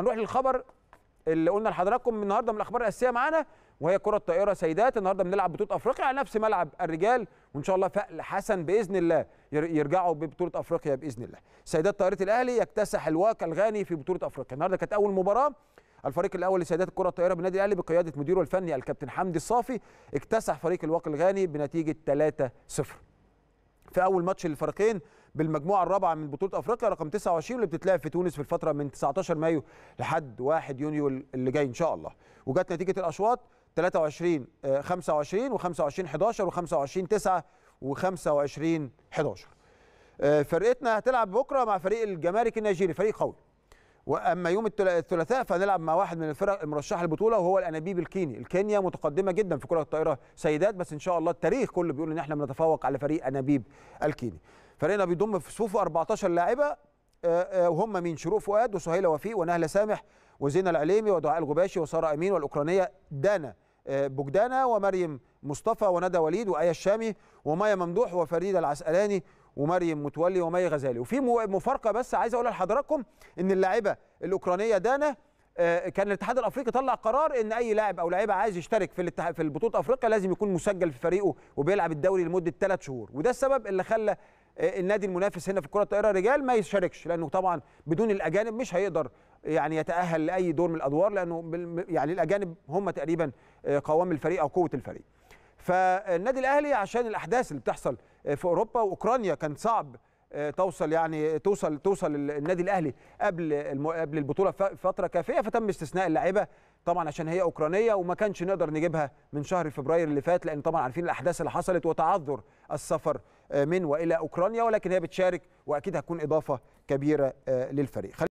هنروح للخبر اللي قلنا لحضراتكم النهارده من الاخبار الاساسيه معانا وهي كره الطائره سيدات النهارده بنلعب بطوله افريقيا على نفس ملعب الرجال وان شاء الله فقل حسن باذن الله يرجعوا ببطوله افريقيا باذن الله سيدات طائره الاهلي يكتسح الواك الغاني في بطوله افريقيا النهارده كانت اول مباراه الفريق الاول لسيدات الكره الطائره بالنادي الاهلي بقياده مديره الفني الكابتن حمدي الصافي اكتسح فريق الواك الغاني بنتيجه 3-0 في اول ماتش للفريقين بالمجموعه الرابعه من بطوله افريقيا رقم 29 واللي بتتلعب في تونس في الفتره من 19 مايو لحد 1 يونيو اللي جاي ان شاء الله وجت نتيجه الاشواط 23 25 و25 11 و25 9 و25 11 فرقتنا هتلعب بكره مع فريق الجمارك النيجيري فريق قوي واما يوم الثلاثاء فهنلعب مع واحد من الفرق المرشحه للبطوله وهو الانابيب الكيني الكينيا متقدمه جدا في كره الطائره سيدات بس ان شاء الله التاريخ كله بيقول ان احنا بنتفوق على فريق انابيب الكيني فريقنا بيضم في صفوفه 14 لاعبه آه، آه، وهم مين شروق فؤاد وسهيله وفيق ونهله سامح وزينه العليمي ودعاء الغباشي وساره امين والاوكرانيه دانا آه، بوجدانا ومريم مصطفى وندى وليد وآية الشامي ومايا ممدوح وفريدة العسقلاني ومريم متولي ومي غزالي وفي مفارقة بس عايز أقولها لحضراتكم إن اللاعبة الأوكرانية دانا كان الاتحاد الافريقي طلع قرار ان اي لاعب او لاعيبه عايز يشترك في الاتح... في البطوله افريقيا لازم يكون مسجل في فريقه وبيلعب الدوري لمده ثلاث شهور وده السبب اللي خلى النادي المنافس هنا في الكره الطائره رجال ما يشاركش لانه طبعا بدون الاجانب مش هيقدر يعني يتاهل لاي دور من الادوار لانه يعني الاجانب هم تقريبا آه، قوام الفريق او قوه الفريق فالنادي الاهلي عشان الاحداث اللي بتحصل آه، في اوروبا واوكرانيا كان صعب آه، توصل يعني توصل توصل النادي الاهلي قبل قبل البطوله فتره كافيه فتم استثناء اللعيبه طبعا عشان هي اوكرانيه وما كانش نقدر نجيبها من شهر فبراير اللي فات لان طبعا عارفين الاحداث اللي حصلت وتعذر السفر آه، من والى اوكرانيا ولكن هي بتشارك واكيد هتكون اضافه كبيره آه، للفريق